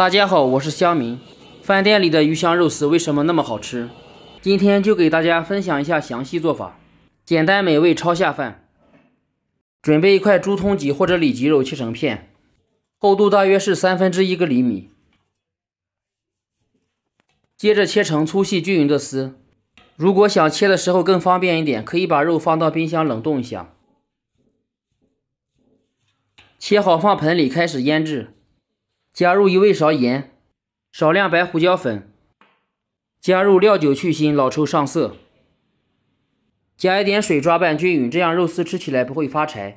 大家好，我是香民。饭店里的鱼香肉丝为什么那么好吃？今天就给大家分享一下详细做法，简单美味，超下饭。准备一块猪通脊或者里脊肉切成片，厚度大约是三分之一个厘米，接着切成粗细均匀的丝。如果想切的时候更方便一点，可以把肉放到冰箱冷冻一下。切好放盆里开始腌制。加入一味勺盐，少量白胡椒粉，加入料酒去腥，老抽上色，加一点水抓拌均匀，这样肉丝吃起来不会发柴。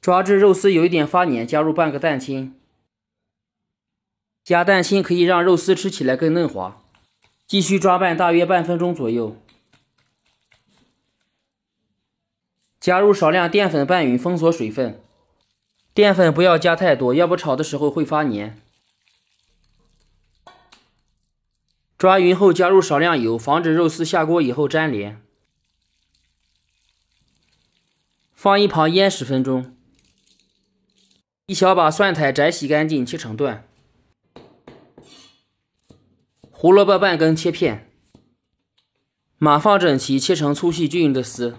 抓至肉丝有一点发黏，加入半个蛋清，加蛋清可以让肉丝吃起来更嫩滑。继续抓拌大约半分钟左右，加入少量淀粉拌匀，封锁水分。淀粉不要加太多，要不炒的时候会发粘。抓匀后加入少量油，防止肉丝下锅以后粘连。放一旁腌十分钟。一小把蒜苔摘洗干净，切成段。胡萝卜半根切片，码放整齐，切成粗细均匀的丝。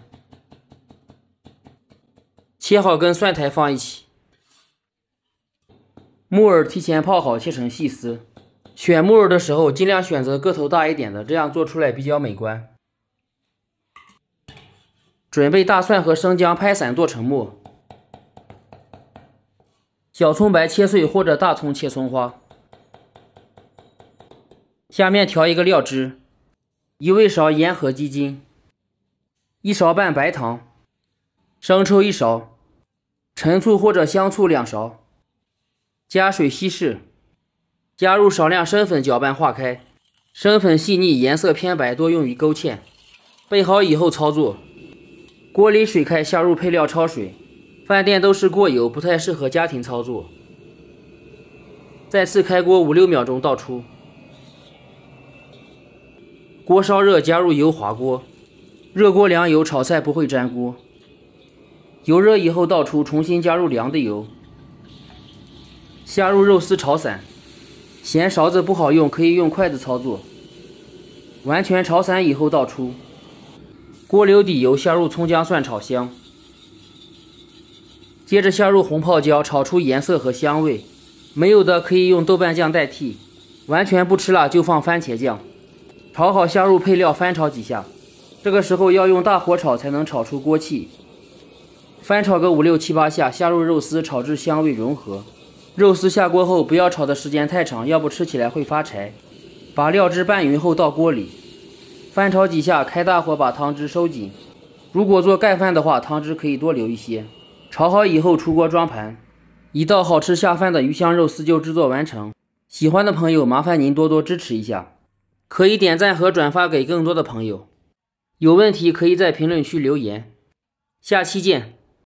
切好跟蒜苔放一起。木耳提前泡好，切成细丝。选木耳的时候，尽量选择个头大一点的，这样做出来比较美观。准备大蒜和生姜拍散做成末。小葱白切碎或者大葱切葱花。下面调一个料汁：一味勺盐和鸡精，一勺半白糖，生抽一勺，陈醋或者香醋两勺。加水稀释，加入少量生粉搅拌化开，生粉细腻，颜色偏白，多用于勾芡。备好以后操作。锅里水开，下入配料焯水。饭店都是过油，不太适合家庭操作。再次开锅五六秒钟倒出。锅烧热，加入油滑锅，热锅凉油炒菜不会粘锅。油热以后倒出，重新加入凉的油。下入肉丝炒散，嫌勺子不好用，可以用筷子操作。完全炒散以后倒出。锅留底油，下入葱姜蒜炒香。接着下入红泡椒，炒出颜色和香味。没有的可以用豆瓣酱代替，完全不吃辣就放番茄酱。炒好下入配料翻炒几下，这个时候要用大火炒才能炒出锅气。翻炒个五六七八下，下入肉丝炒至香味融合。肉丝下锅后不要炒的时间太长，要不吃起来会发柴。把料汁拌匀后倒锅里，翻炒几下，开大火把汤汁收紧。如果做盖饭的话，汤汁可以多留一些。炒好以后出锅装盘，一道好吃下饭的鱼香肉丝就制作完成。喜欢的朋友麻烦您多多支持一下，可以点赞和转发给更多的朋友。有问题可以在评论区留言，下期见。